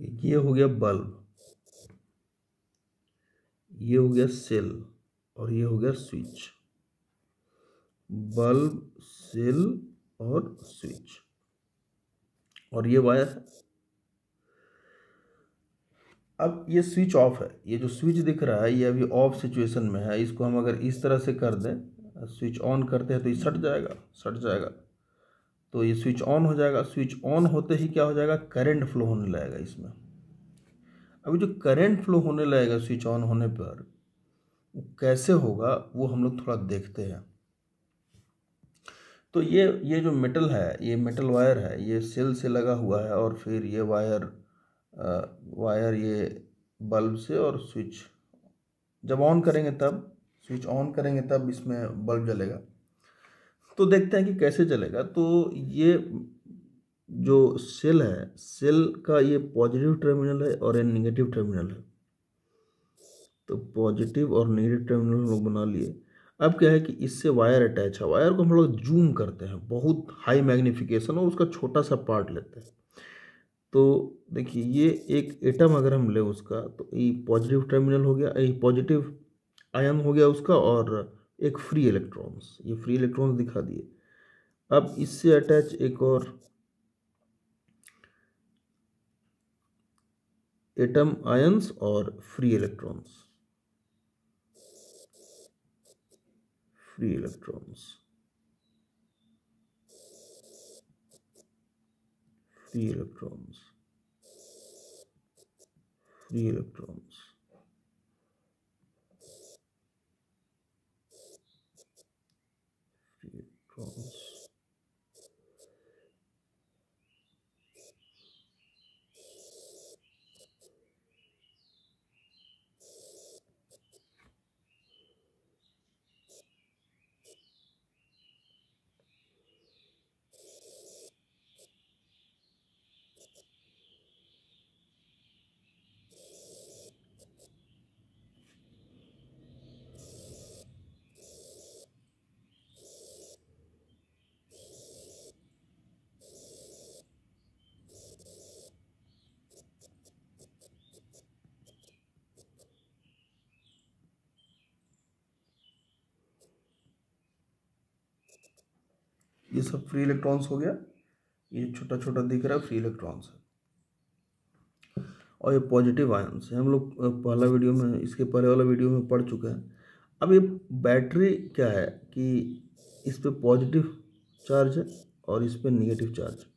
ये हो गया बल्ब ये हो गया सेल और ये हो गया स्विच बल्ब सेल और स्विच और ये वायर है अब ये स्विच ऑफ है ये जो स्विच दिख रहा है ये अभी ऑफ सिचुएशन में है इसको हम अगर इस तरह से कर दें स्विच ऑन करते हैं तो ये सट जाएगा सट जाएगा तो ये स्विच ऑन हो जाएगा स्विच ऑन होते ही क्या हो जाएगा करंट फ्लो होने लगेगा इसमें अभी जो करंट फ्लो होने लगेगा स्विच ऑन होने पर वो कैसे होगा वो हम लोग थोड़ा देखते हैं तो ये ये जो मेटल है ये मेटल वायर है ये सेल से लगा हुआ है और फिर ये वायर आ, वायर ये बल्ब से और स्विच जब ऑन करेंगे तब स्विच ऑन करेंगे तब इसमें बल्ब जलेगा तो देखते हैं कि कैसे चलेगा तो ये जो सेल है सेल का ये पॉजिटिव टर्मिनल है और ये नेगेटिव टर्मिनल है तो पॉजिटिव और नेगेटिव टर्मिनल हम लोग बना लिए अब क्या है कि इससे वायर अटैच है वायर को हम लोग जूम करते हैं बहुत हाई मैग्निफिकेशन और उसका छोटा सा पार्ट लेते हैं तो देखिए ये एक एटम अगर हम ले उसका तो ये पॉजिटिव टर्मिनल हो गया ये पॉजिटिव आयन हो गया उसका और एक फ्री इलेक्ट्रॉन्स ये फ्री इलेक्ट्रॉन्स दिखा दिए अब इससे अटैच एक और एटम आयंस और free electrons free electrons free electrons free electrons ये सब फ्री इलेक्ट्रॉन्स हो गया ये छोटा छोटा दिख रहा है फ्री इलेक्ट्रॉन्स है और ये पॉजिटिव आयन्स है हम लोग पहला वीडियो में इसके पहले वाला वीडियो में पढ़ चुके हैं अब ये बैटरी क्या है कि इस पर पॉजिटिव चार्ज है और इस पर निगेटिव चार्ज है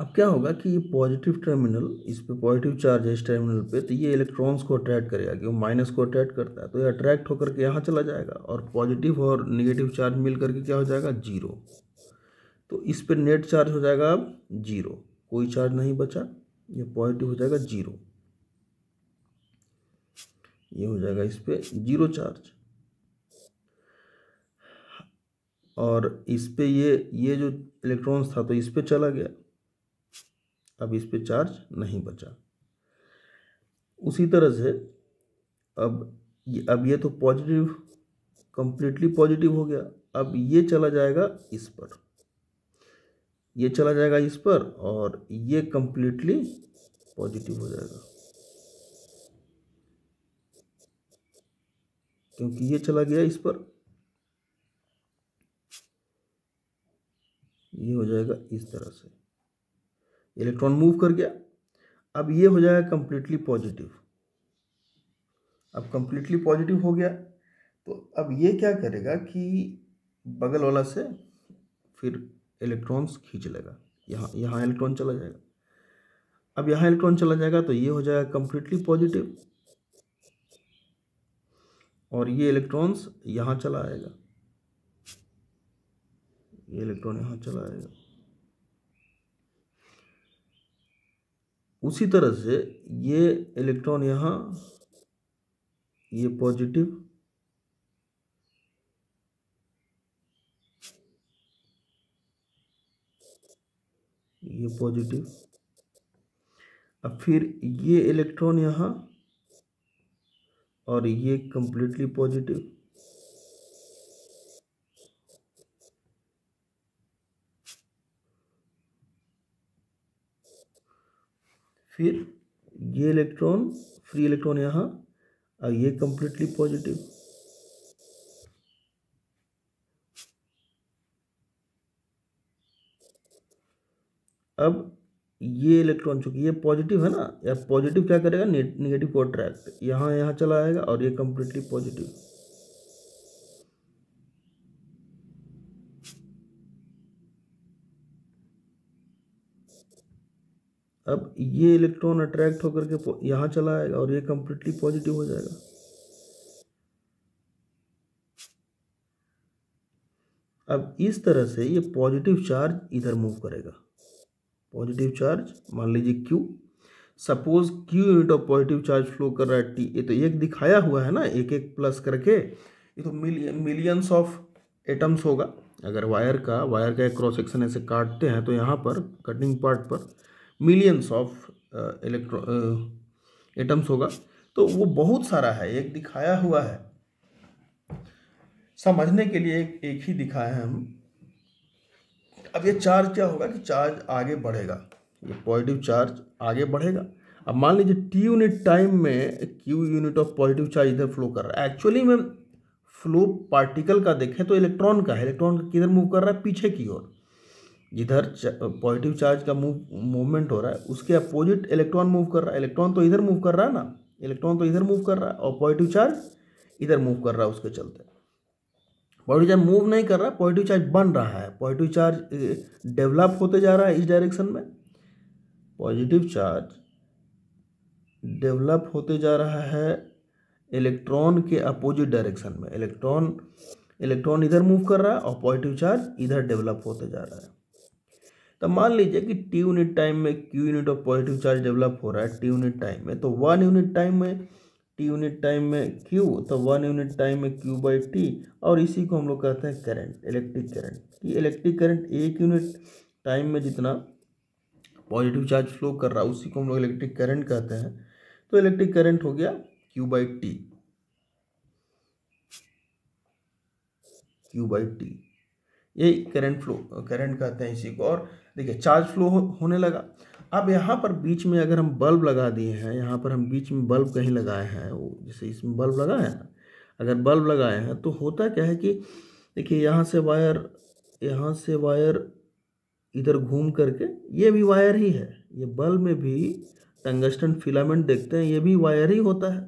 अब क्या होगा कि ये पॉजिटिव टर्मिनल इस पे पॉजिटिव चार्ज है इस टर्मिनल पे तो ये इलेक्ट्रॉन्स को अट्रैक्ट करेगा क्यों माइनस को अट्रैक्ट करता है तो ये अट्रैक्ट होकर के यहाँ चला जाएगा और पॉजिटिव और निगेटिव चार्ज मिल करके क्या हो जाएगा जीरो तो इस पर नेट चार्ज हो जाएगा अब जीरो कोई चार्ज नहीं बचा ये पॉजिटिव हो जाएगा जीरो ये हो जाएगा इस पर जीरो चार्ज और इस पर ये ये जो इलेक्ट्रॉन्स था तो इस पर चला गया अब इस पर चार्ज नहीं बचा उसी तरह से अब ये अब ये तो पॉजिटिव कंप्लीटली पॉजिटिव हो गया अब ये चला जाएगा इस पर ये चला जाएगा इस पर और ये कंप्लीटली पॉजिटिव हो जाएगा क्योंकि ये चला गया इस पर ये हो जाएगा इस तरह से इलेक्ट्रॉन मूव कर गया अब ये हो जाएगा कंप्लीटली पॉजिटिव अब कंप्लीटली पॉजिटिव हो गया तो अब ये क्या करेगा कि बगल वाला से फिर इलेक्ट्रॉन्स खींच लेगा यहाँ यहाँ इलेक्ट्रॉन चला जाएगा अब यहाँ इलेक्ट्रॉन चला जाएगा तो ये हो जाएगा कंप्लीटली पॉजिटिव और ये इलेक्ट्रॉन्स यहाँ चला आएगा ये इलेक्ट्रॉन यहाँ चला आएगा उसी तरह से ये इलेक्ट्रॉन यहाँ ये पॉजिटिव ये पॉजिटिव अब फिर ये इलेक्ट्रॉन यहाँ और ये कंप्लीटली पॉजिटिव फिर ये इलेक्ट्रॉन फ्री इलेक्ट्रॉन यहाँ और ये कंप्लीटली पॉजिटिव अब ये इलेक्ट्रॉन चूंकि ये पॉजिटिव है ना या पॉजिटिव क्या करेगा निगेटिव को अट्रैक्ट यहाँ यहाँ चला आएगा और ये कंप्लीटली पॉजिटिव अब ये इलेक्ट्रॉन अट्रैक्ट होकर के यहाँ चला आएगा और ये कम्प्लीटली पॉजिटिव हो जाएगा अब इस तरह से ये पॉजिटिव चार्ज इधर मूव करेगा पॉजिटिव चार्ज मान लीजिए Q suppose Q unit of positive charge flow कर रहा है टी ये तो एक दिखाया हुआ है ना एक एक प्लस करके ये तो मिलियंस ऑफ एटम्स होगा अगर वायर का वायर का एक क्रॉस सेक्शन ऐसे काटते हैं तो यहाँ पर कटिंग पार्ट पर मिलियंस ऑफ इलेक्ट्रो एटम्स होगा तो वो बहुत सारा है एक दिखाया हुआ है समझने के लिए एक, एक ही दिखाया है हम अब ये चार्ज क्या होगा कि चार्ज आगे बढ़ेगा ये पॉजिटिव चार्ज आगे बढ़ेगा अब मान लीजिए टी यूनिट टाइम में Q unit of positive charge इधर फ्लो कर रहा है एक्चुअली में फ्लो पार्टिकल का देखें तो इलेक्ट्रॉन का है इलेक्ट्रॉन किधर मूव कर रहा है पीछे की ओर जिधर पॉजिटिव चार्ज का मूव मूवमेंट हो रहा है उसके अपोजिट इलेक्ट्रॉन मूव कर रहा है इलेक्ट्रॉन तो इधर मूव कर रहा है ना इलेक्ट्रॉन तो इधर मूव कर रहा है और पॉजिटिव चार्ज इधर मूव कर रहा है उसके चलते पॉजिटिव चार्ज मूव नहीं कर रहा पॉजिटिव चार्ज बन रहा है पॉजिटिव चार्ज डेवलप होते जा रहा है इस डायरेक्शन में पॉजिटिव चार्ज डेवलप होते जा रहा है इलेक्ट्रॉन के अपोजिट डायरेक्शन में इलेक्ट्रॉन इलेक्ट्रॉन इधर मूव कर रहा है और पॉजिटिव चार्ज इधर डेवलप होते जा रहा है तो मान लीजिए कि टी यूनिट टाइम में Q unit of positive charge develop हो रहा है टी यूनिट टाइम में तो वन यूनिट टाइम में टी यूनिट टाइम में क्यू तो वन यूनिट टाइम में क्यू बाई टी और इसी को हम लोग कहते हैं करंट इलेक्ट्रिक करंट कि इलेक्ट्रिक करंट एक यूनिट टाइम में जितना पॉजिटिव चार्ज फ्लो कर रहा है उसी को हम लोग इलेक्ट्रिक करंट कहते हैं तो इलेक्ट्रिक करंट हो गया Q by T Q by T ये करंट फ्लो करंट कहते हैं इसी को और देखिए चार्ज फ्लो हो, होने लगा अब यहाँ पर बीच में अगर हम बल्ब लगा दिए हैं यहाँ पर हम बीच में बल्ब कहीं लगाए हैं वो जैसे इसमें बल्ब लगाए हैं अगर बल्ब लगाए हैं तो होता क्या है कि देखिए यहाँ से वायर यहाँ से वायर इधर घूम करके ये भी वायर ही है ये बल्ब में भी टंगस्टन फिलामेंट देखते हैं ये भी वायर ही होता है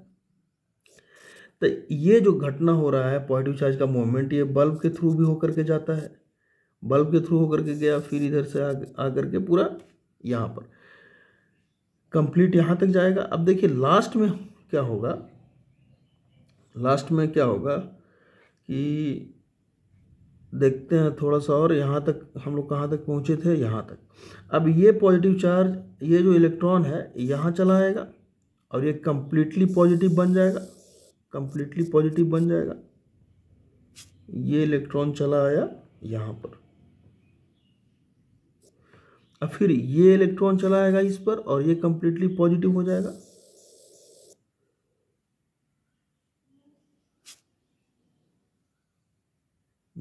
तो ये जो घटना हो रहा है पॉजिटिव चार्ज का मूवमेंट ये बल्ब के थ्रू भी होकर के जाता है बल्ब के थ्रू होकर के गया फिर इधर से आ, आ पूरा यहाँ पर कंप्लीट यहाँ तक जाएगा अब देखिए लास्ट में क्या होगा लास्ट में क्या होगा कि देखते हैं थोड़ा सा और यहाँ तक हम लोग कहाँ तक पहुँचे थे यहाँ तक अब ये पॉजिटिव चार्ज ये जो इलेक्ट्रॉन है यहाँ चला आएगा और ये कम्प्लीटली पॉजिटिव बन जाएगा कंप्लीटली पॉजिटिव बन जाएगा ये इलेक्ट्रॉन चला आया यहाँ पर अब फिर ये इलेक्ट्रॉन चला आएगा इस पर और ये कंप्लीटली पॉजिटिव हो जाएगा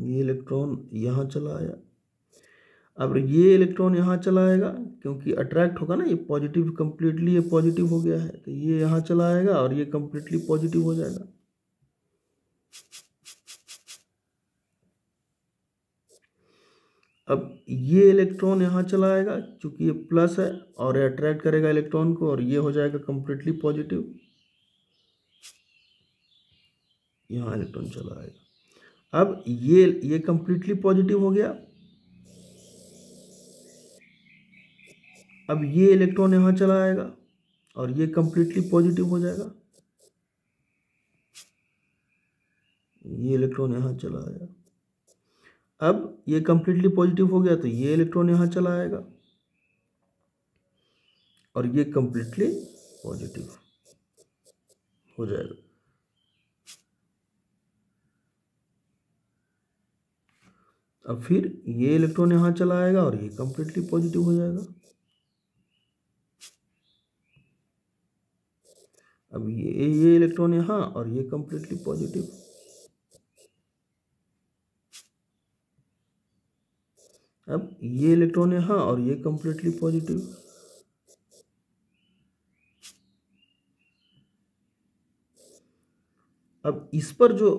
ये इलेक्ट्रॉन यहाँ चला आया अब ये इलेक्ट्रॉन यहाँ चला आएगा क्योंकि अट्रैक्ट होगा ना ये पॉजिटिव कम्प्लीटली ये पॉजिटिव हो गया है तो ये यहाँ चला आएगा और ये कम्प्लीटली पॉजिटिव हो जाएगा अब ये इलेक्ट्रॉन यहाँ चला आएगा क्योंकि ये प्लस है और ये अट्रैक्ट करेगा इलेक्ट्रॉन को और ये हो जाएगा कम्प्लीटली पॉजिटिव यहाँ इलेक्ट्रॉन चला आएगा अब ये ये कम्प्लीटली पॉजिटिव हो गया अब ये इलेक्ट्रॉन यहाँ चला आएगा और ये कंप्लीटली पॉजिटिव हो जाएगा ये इलेक्ट्रॉन यहाँ चला आएगा अब ये कंप्लीटली पॉजिटिव हो गया तो ये इलेक्ट्रॉन यहाँ चला आएगा और ये कंप्लीटली पॉजिटिव हो जाएगा अब फिर ये इलेक्ट्रॉन यहाँ चला आएगा और ये कंप्लीटली पॉजिटिव हो जाएगा अब ये ये इलेक्ट्रॉन यहाँ और ये कम्प्लीटली पॉजिटिव अब ये इलेक्ट्रॉन यहाँ और ये कम्प्लीटली पॉजिटिव अब इस पर जो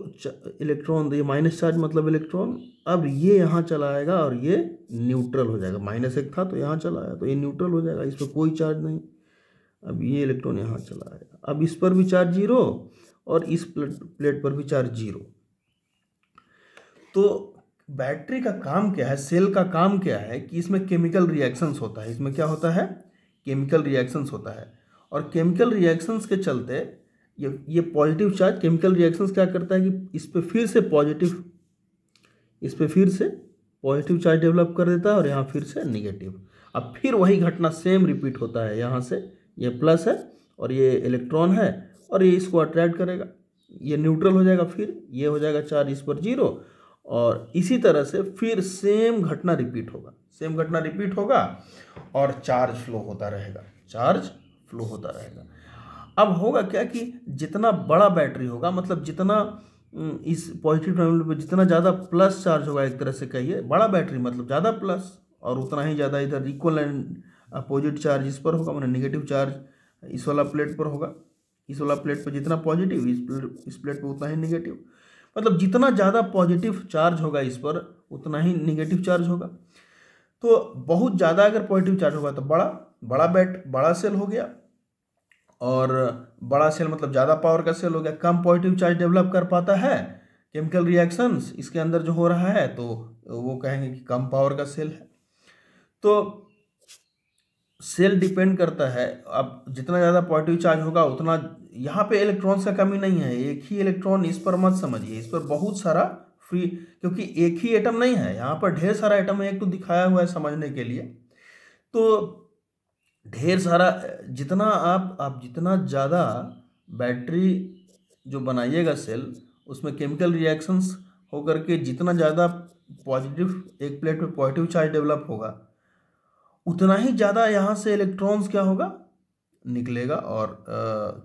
इलेक्ट्रॉन ये माइनस चार्ज मतलब इलेक्ट्रॉन अब ये यहाँ चला आएगा और ये न्यूट्रल हो जाएगा माइनस एक था तो यहाँ चला आया तो ये न्यूट्रल हो जाएगा इस पर कोई चार्ज नहीं अब ये इलेक्ट्रॉन यहाँ चला आया अब इस पर भी चार्ज जीरो और इस प्लेट प्लेट पर भी चार्ज जीरो तो बैटरी का काम क्या है सेल का काम क्या है कि इसमें केमिकल रिएक्शंस होता है इसमें क्या होता है केमिकल रिएक्शंस होता है और केमिकल रिएक्शंस के चलते ये ये पॉजिटिव चार्ज केमिकल रिएक्शंस क्या करता है कि इस पर फिर से पॉजिटिव इस पर फिर से पॉजिटिव चार्ज डेवलप कर देता है और यहाँ फिर से निगेटिव अब फिर वही घटना सेम रिपीट होता है यहाँ से ये प्लस है और ये इलेक्ट्रॉन है और ये इसको अट्रैक्ट करेगा ये न्यूट्रल हो जाएगा फिर ये हो जाएगा चार्ज इस पर जीरो और इसी तरह से फिर सेम घटना रिपीट होगा सेम घटना रिपीट होगा और चार्ज फ्लो होता रहेगा चार्ज फ्लो होता रहेगा अब होगा क्या कि जितना बड़ा बैटरी होगा मतलब जितना इस पॉजिटिव टर्मिनल पर जितना ज़्यादा प्लस चार्ज होगा एक तरह से कहिए बड़ा बैटरी मतलब ज़्यादा प्लस और उतना ही ज़्यादा इधर इक्वल एंड अपोजिट चार्ज इस पर होगा मैंने निगेटिव चार्ज इस वाला प्लेट पर होगा इस वाला प्लेट पर जितना पॉजिटिव इस प्लेट इस प्लेट पर उतना ही निगेटिव मतलब जितना ज़्यादा पॉजिटिव चार्ज होगा इस पर उतना ही निगेटिव चार्ज होगा तो बहुत ज़्यादा अगर पॉजिटिव चार्ज होगा तो बड़ा बड़ा बैट बड़ा सेल हो गया और बड़ा सेल मतलब ज़्यादा पावर का सेल हो गया कम पॉजिटिव चार्ज डेवलप कर पाता है केमिकल रिएक्शंस इसके अंदर जो हो रहा है तो वो कहेंगे कि कम पावर का सेल है तो सेल डिपेंड करता है अब जितना ज़्यादा पॉजिटिव चार्ज होगा उतना यहाँ पे इलेक्ट्रॉन्स का कमी नहीं है एक ही इलेक्ट्रॉन इस पर मत समझिए इस पर बहुत सारा फ्री क्योंकि एक ही एटम नहीं है यहाँ पर ढेर सारा एटम एक तो दिखाया हुआ है समझने के लिए तो ढेर सारा जितना आप आप जितना ज़्यादा बैटरी जो बनाइएगा सेल उसमें केमिकल रिएक्शंस होकर के जितना ज़्यादा पॉजिटिव एक प्लेट पर पॉजिटिव चार्ज डेवलप होगा उतना ही ज़्यादा यहाँ से इलेक्ट्रॉन्स क्या होगा निकलेगा और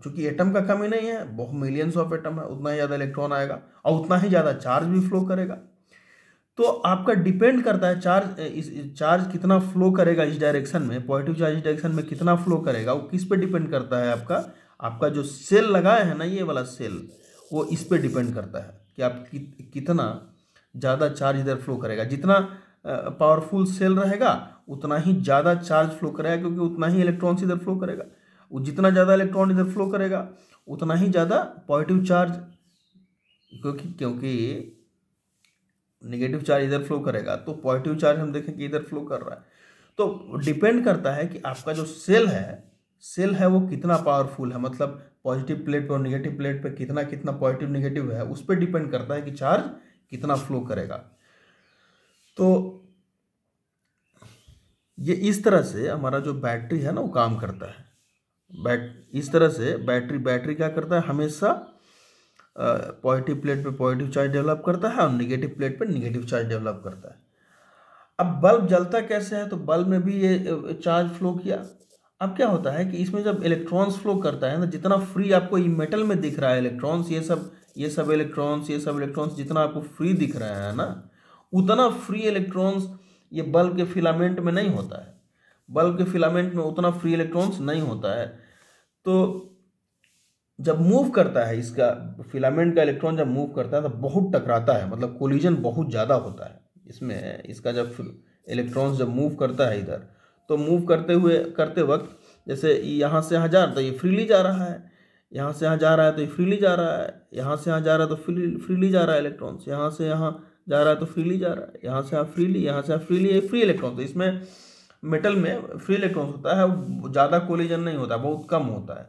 चूंकि एटम का कमी नहीं है बहुत मिलियंस ऑफ एटम है उतना ही ज़्यादा इलेक्ट्रॉन आएगा और उतना ही ज़्यादा चार्ज भी फ्लो करेगा तो आपका डिपेंड करता है चार्ज इस चार्ज कितना फ्लो करेगा इस डायरेक्शन में पॉजिटिव चार्ज इस डायरेक्शन में कितना फ्लो करेगा वो किस पे डिपेंड करता है आपका आपका जो सेल लगाया है ना ये वाला सेल वो इस पे डिपेंड करता है कि आप कि, कितना ज़्यादा चार्ज इधर फ्लो करेगा जितना पावरफुल सेल रहेगा उतना ही ज़्यादा चार्ज फ्लो करेगा क्योंकि उतना ही इलेक्ट्रॉन्स इधर फ्लो करेगा वो जितना ज़्यादा इलेक्ट्रॉन इधर फ्लो करेगा उतना ही ज़्यादा पॉजिटिव चार्ज क्योंकि क्योंकि नेगेटिव चार्ज इधर फ्लो करेगा तो पॉजिटिव चार्ज हम देखें कि इधर फ्लो कर रहा है तो डिपेंड करता है कि आपका जो सेल है सेल है वो कितना पावरफुल है मतलब पॉजिटिव प्लेट पर और निगेटिव प्लेट पर कितना कितना पॉजिटिव निगेटिव है उस पर डिपेंड करता है कि चार्ज कितना फ्लो करेगा तो ये इस तरह से हमारा जो बैटरी है ना वो काम करता है बैट इस तरह से बैटरी बैटरी क्या करता है हमेशा पॉजिटिव प्लेट पे पॉजिटिव चार्ज डेवलप करता है और निगेटिव प्लेट पे निगेटिव चार्ज डेवलप करता है अब बल्ब जलता कैसे है तो बल्ब में भी ये चार्ज फ्लो किया अब क्या होता है कि इसमें जब इलेक्ट्रॉन्स फ्लो करता है ना जितना फ्री आपको ये मेटल में दिख रहा है इलेक्ट्रॉन्स ये सब ये सब इलेक्ट्रॉन्स ये सब इलेक्ट्रॉन्स जितना आपको फ्री दिख रहा है ना उतना फ्री इलेक्ट्रॉन्स ये बल्ब के फिलामेंट में नहीं होता है बल्ब के फिलामेंट में उतना फ्री इलेक्ट्रॉन्स नहीं होता है तो जब मूव करता है इसका फिलामेंट का इलेक्ट्रॉन जब मूव करता है तो बहुत टकराता है मतलब कोलिजन बहुत ज़्यादा होता है इसमें इसका जब इलेक्ट्रॉन्स जब मूव करता है इधर तो मूव करते हुए करते वक्त जैसे यहाँ से यहाँ जा रहा तो ये फ्रीली जा रहा है यहाँ से यहाँ जा रहा है तो ये फ्रीली जा रहा है यहाँ से यहाँ जा रहा है तो फ्री फ्रीली जा रहा है इलेक्ट्रॉन्स यहाँ से यहाँ जा रहा है तो फ्रीली जा रहा है यहाँ से आप फ्रीली यहाँ से आप फ्रीली ये फ्री इलेक्ट्रॉन तो इसमें मेटल में फ्री इलेक्ट्रॉन होता है ज़्यादा कोलिजन नहीं होता बहुत कम होता है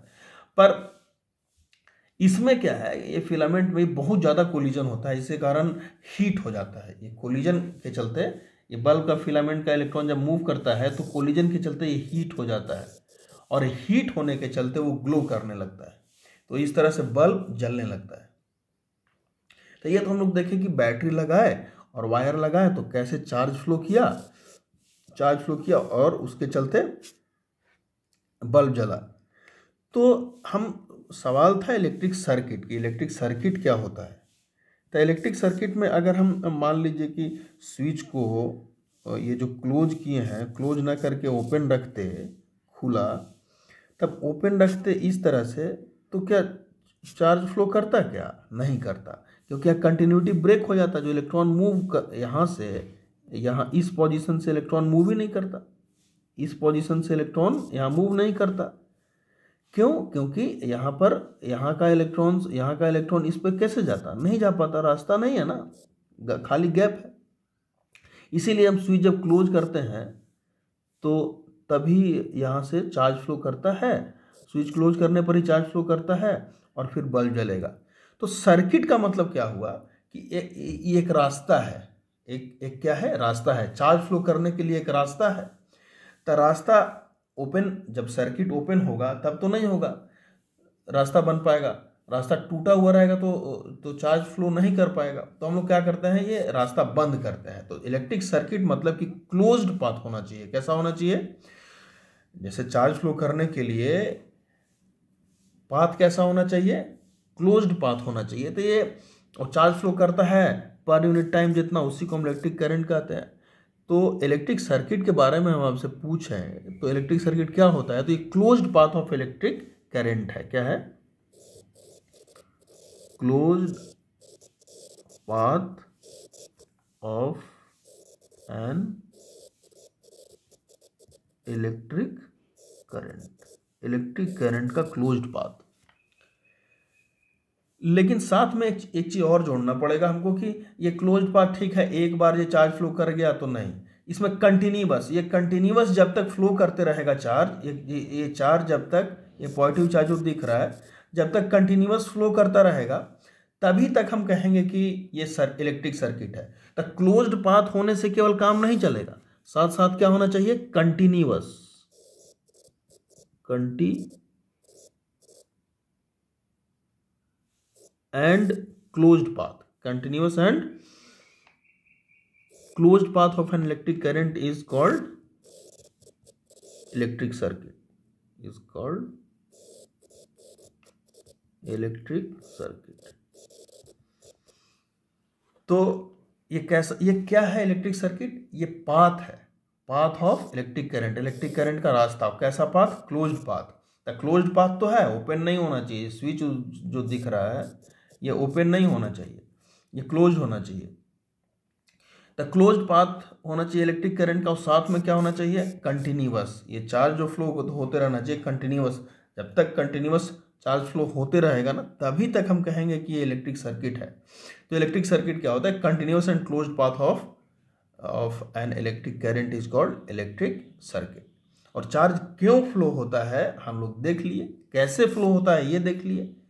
पर इसमें क्या है ये फिलामेंट में बहुत ज़्यादा कोलिजन होता है इसके कारण हीट हो जाता है ये कोलिजन के चलते ये बल्ब का फिलामेंट का इलेक्ट्रॉन जब मूव करता है तो कोलिजन के चलते ये हीट हो जाता है और हीट होने के चलते वो ग्लो करने लगता है तो इस तरह से बल्ब जलने लगता है तो ये तो हम लोग देखें कि बैटरी लगाए और वायर लगाए तो कैसे चार्ज फ्लो किया चार्ज फ्लो किया और उसके चलते बल्ब जला तो हम सवाल था इलेक्ट्रिक सर्किट की इलेक्ट्रिक सर्किट क्या होता है तो इलेक्ट्रिक सर्किट में अगर हम मान लीजिए कि स्विच को ये जो क्लोज किए हैं क्लोज ना करके ओपन रखते खुला तब ओपन रखते इस तरह से तो क्या चार्ज फ्लो करता क्या नहीं करता क्योंकि यहाँ कंटिन्यूटी ब्रेक हो जाता जो इलेक्ट्रॉन मूव कर यहाँ से यहाँ इस पोजीशन से इलेक्ट्रॉन मूव ही नहीं करता इस पोजीशन से इलेक्ट्रॉन यहाँ मूव नहीं करता क्यों क्योंकि यहाँ पर यहाँ का इलेक्ट्रॉन यहाँ का इलेक्ट्रॉन इस पर कैसे जाता नहीं जा पाता रास्ता नहीं है ना खाली गैप है इसीलिए हम स्विच जब क्लोज करते हैं तो तभी यहाँ से चार्ज फ्लो करता है स्विच क्लोज करने पर ही चार्ज फ्लो करता है और फिर बल्ब जलेगा तो सर्किट का मतलब क्या हुआ कि ए, ए, एक रास्ता है एक एक क्या है रास्ता है चार्ज फ्लो करने के लिए एक रास्ता है तो रास्ता ओपन जब सर्किट ओपन होगा तब तो नहीं होगा रास्ता बन पाएगा रास्ता टूटा हुआ रहेगा तो तो चार्ज फ्लो नहीं कर पाएगा तो हम लोग क्या करते हैं ये रास्ता बंद करते हैं तो इलेक्ट्रिक सर्किट मतलब कि क्लोज्ड पाथ होना चाहिए कैसा होना चाहिए जैसे चार्ज फ्लो करने के लिए पाथ कैसा होना चाहिए क्लोज्ड पाथ होना चाहिए तो ये और चार्ज फ्लो करता है पर यूनिट टाइम जितना उसी को हम इलेक्ट्रिक करंट कहते हैं तो इलेक्ट्रिक सर्किट के बारे में हम आपसे पूछ रहे हैं तो इलेक्ट्रिक सर्किट क्या होता है तो ये closed path of electric current है क्या है closed path of an electric current electric current का क्लोज्ड पाथ लेकिन साथ में एक एक चीज़ और जोड़ना पड़ेगा हमको कि ये क्लोज पाथ ठीक है एक बार ये चार्ज फ्लो कर गया तो नहीं इसमें कंटिन्यूस ये कंटिन्यूस जब तक फ्लो करते रहेगा चार्ज ये ये चार्ज जब तक ये पॉजिटिव चार्ज जो दिख रहा है जब तक कंटिन्यूस फ्लो करता रहेगा तभी तक हम कहेंगे कि ये सर इलेक्ट्रिक सर्किट है तो क्लोज्ड पाथ होने से केवल काम नहीं चलेगा साथ साथ क्या होना चाहिए कंटिन्यूस कंटी and close path continuous and close path of an electric current is called electric circuit is called electric circuit तो ये कैसा ये क्या है इलेक्ट्रिक सर्किट ये पाथ है path of electric current electric current का रास्ता कैसा path closed path closed path तो है ओपन नहीं होना चाहिए स्विच जो दिख रहा है ये ओपन नहीं होना चाहिए ये क्लोज होना चाहिए द क्लोज पाथ होना चाहिए इलेक्ट्रिक करंट का और साथ में क्या होना चाहिए कंटिन्यूस ये चार्ज जो फ्लो होते रहना चाहिए कंटिन्यूस जब तक कंटिन्यूस चार्ज फ्लो होते रहेगा ना तभी तक हम कहेंगे कि ये इलेक्ट्रिक सर्किट है तो इलेक्ट्रिक सर्किट क्या होता है continuous and close path of of an electric current is called electric circuit और चार्ज क्यों फ्लो होता है हम लोग देख लिए कैसे फ्लो होता है ये देख लिए